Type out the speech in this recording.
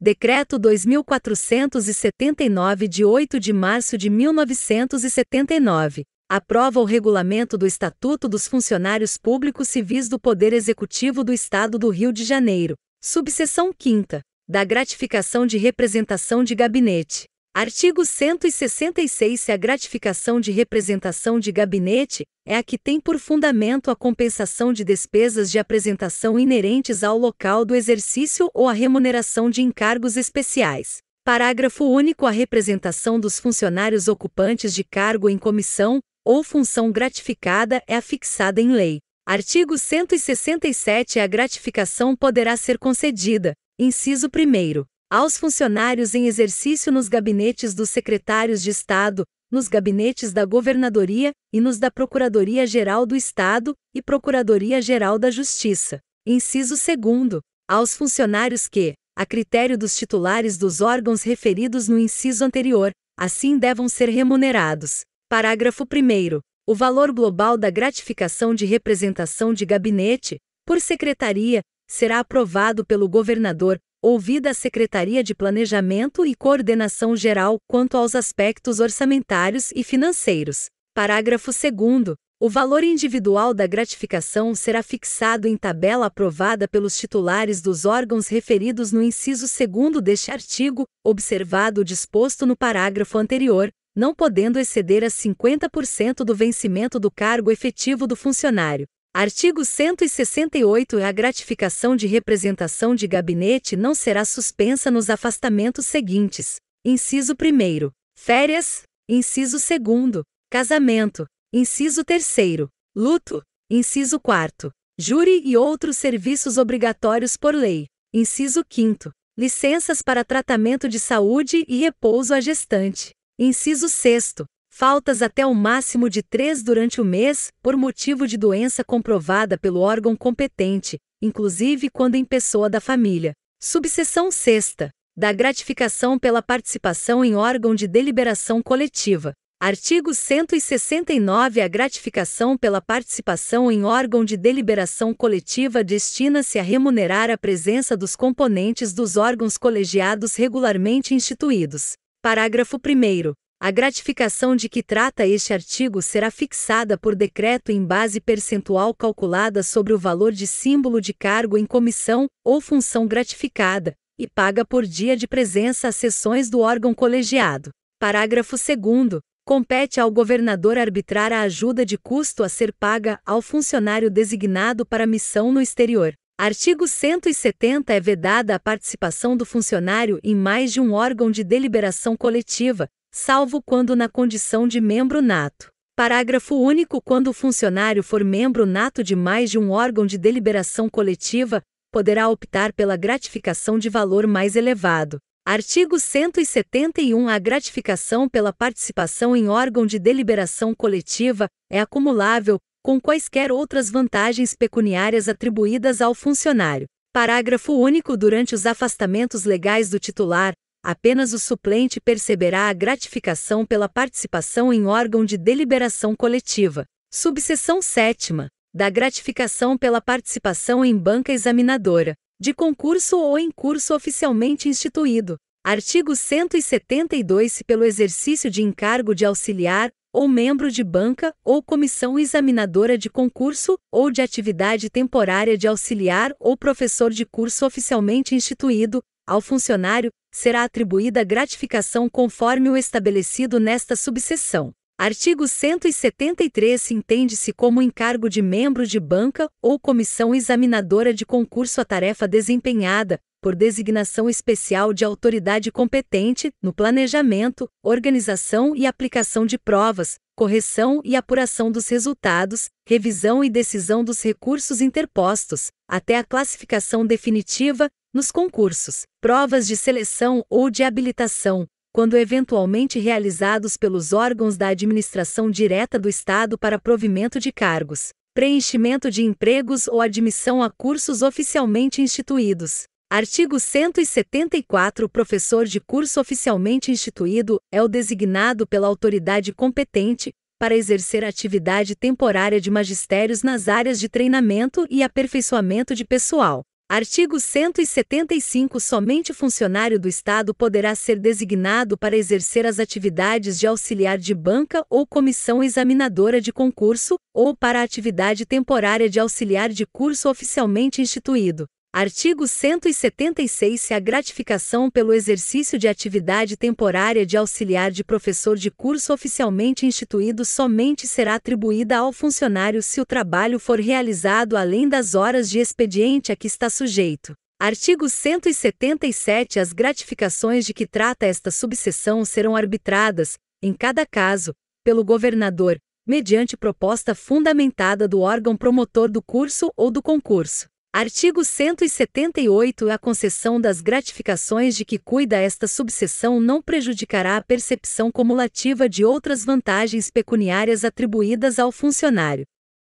Decreto 2479 de 8 de março de 1979. Aprova o regulamento do Estatuto dos Funcionários Públicos Civis do Poder Executivo do Estado do Rio de Janeiro. Subseção 5 da gratificação de representação de gabinete. Artigo 166 Se a gratificação de representação de gabinete é a que tem por fundamento a compensação de despesas de apresentação inerentes ao local do exercício ou a remuneração de encargos especiais. Parágrafo único A representação dos funcionários ocupantes de cargo em comissão ou função gratificada é afixada em lei. Artigo 167 A gratificação poderá ser concedida, inciso 1 aos funcionários em exercício nos gabinetes dos secretários de Estado, nos gabinetes da Governadoria e nos da Procuradoria-Geral do Estado e Procuradoria-Geral da Justiça. Inciso 2. Aos funcionários que, a critério dos titulares dos órgãos referidos no inciso anterior, assim devam ser remunerados. Parágrafo 1. O valor global da gratificação de representação de gabinete, por secretaria, será aprovado pelo governador, ouvida a Secretaria de Planejamento e Coordenação Geral quanto aos aspectos orçamentários e financeiros. Parágrafo 2. O valor individual da gratificação será fixado em tabela aprovada pelos titulares dos órgãos referidos no inciso 2 deste artigo, observado o disposto no parágrafo anterior, não podendo exceder a 50% do vencimento do cargo efetivo do funcionário. Artigo 168. É a gratificação de representação de gabinete não será suspensa nos afastamentos seguintes: inciso 1. Férias, inciso 2. Casamento, inciso 3. Luto, inciso 4. Júri e outros serviços obrigatórios por lei, inciso 5. Licenças para tratamento de saúde e repouso à gestante, inciso 6 faltas até o máximo de três durante o mês, por motivo de doença comprovada pelo órgão competente, inclusive quando em pessoa da família. Subseção 6. Da gratificação pela participação em órgão de deliberação coletiva. Artigo 169 A gratificação pela participação em órgão de deliberação coletiva destina-se a remunerar a presença dos componentes dos órgãos colegiados regularmente instituídos. Parágrafo 1. A gratificação de que trata este artigo será fixada por decreto em base percentual calculada sobre o valor de símbolo de cargo em comissão ou função gratificada e paga por dia de presença às sessões do órgão colegiado. Parágrafo 2 compete ao governador arbitrar a ajuda de custo a ser paga ao funcionário designado para missão no exterior. Artigo 170 é vedada a participação do funcionário em mais de um órgão de deliberação coletiva, salvo quando na condição de membro nato. Parágrafo único: quando o funcionário for membro nato de mais de um órgão de deliberação coletiva, poderá optar pela gratificação de valor mais elevado. Artigo 171. A gratificação pela participação em órgão de deliberação coletiva é acumulável, com quaisquer outras vantagens pecuniárias atribuídas ao funcionário. Parágrafo único. Durante os afastamentos legais do titular, apenas o suplente perceberá a gratificação pela participação em órgão de deliberação coletiva. Subseção 7. Da gratificação pela participação em banca examinadora, de concurso ou em curso oficialmente instituído. Artigo 172 se pelo exercício de encargo de auxiliar ou membro de banca ou comissão examinadora de concurso ou de atividade temporária de auxiliar ou professor de curso oficialmente instituído, ao funcionário será atribuída gratificação conforme o estabelecido nesta subseção. Artigo 173 entende-se como encargo de membro de banca ou comissão examinadora de concurso a tarefa desempenhada, por designação especial de autoridade competente, no planejamento, organização e aplicação de provas, correção e apuração dos resultados, revisão e decisão dos recursos interpostos, até a classificação definitiva, nos concursos, provas de seleção ou de habilitação, quando eventualmente realizados pelos órgãos da administração direta do Estado para provimento de cargos, preenchimento de empregos ou admissão a cursos oficialmente instituídos. Artigo 174 O professor de curso oficialmente instituído é o designado pela autoridade competente para exercer atividade temporária de magistérios nas áreas de treinamento e aperfeiçoamento de pessoal, Artigo 175 Somente funcionário do Estado poderá ser designado para exercer as atividades de auxiliar de banca ou comissão examinadora de concurso, ou para a atividade temporária de auxiliar de curso oficialmente instituído. Artigo 176 Se a gratificação pelo exercício de atividade temporária de auxiliar de professor de curso oficialmente instituído somente será atribuída ao funcionário se o trabalho for realizado além das horas de expediente a que está sujeito. Artigo 177 As gratificações de que trata esta subseção serão arbitradas, em cada caso, pelo governador, mediante proposta fundamentada do órgão promotor do curso ou do concurso. Artigo 178 A concessão das gratificações de que cuida esta subseção não prejudicará a percepção cumulativa de outras vantagens pecuniárias atribuídas ao funcionário.